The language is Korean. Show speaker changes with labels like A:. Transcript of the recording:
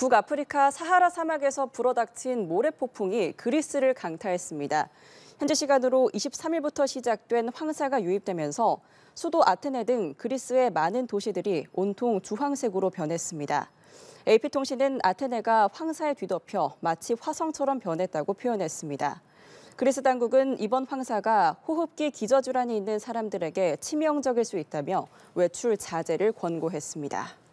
A: 북아프리카 사하라 사막에서 불어닥친 모래폭풍이 그리스를 강타했습니다. 현재 시간으로 23일부터 시작된 황사가 유입되면서 수도 아테네 등 그리스의 많은 도시들이 온통 주황색으로 변했습니다. AP통신은 아테네가 황사에 뒤덮여 마치 화성처럼 변했다고 표현했습니다. 그리스 당국은 이번 황사가 호흡기 기저질환이 있는 사람들에게 치명적일 수 있다며 외출 자제를 권고했습니다.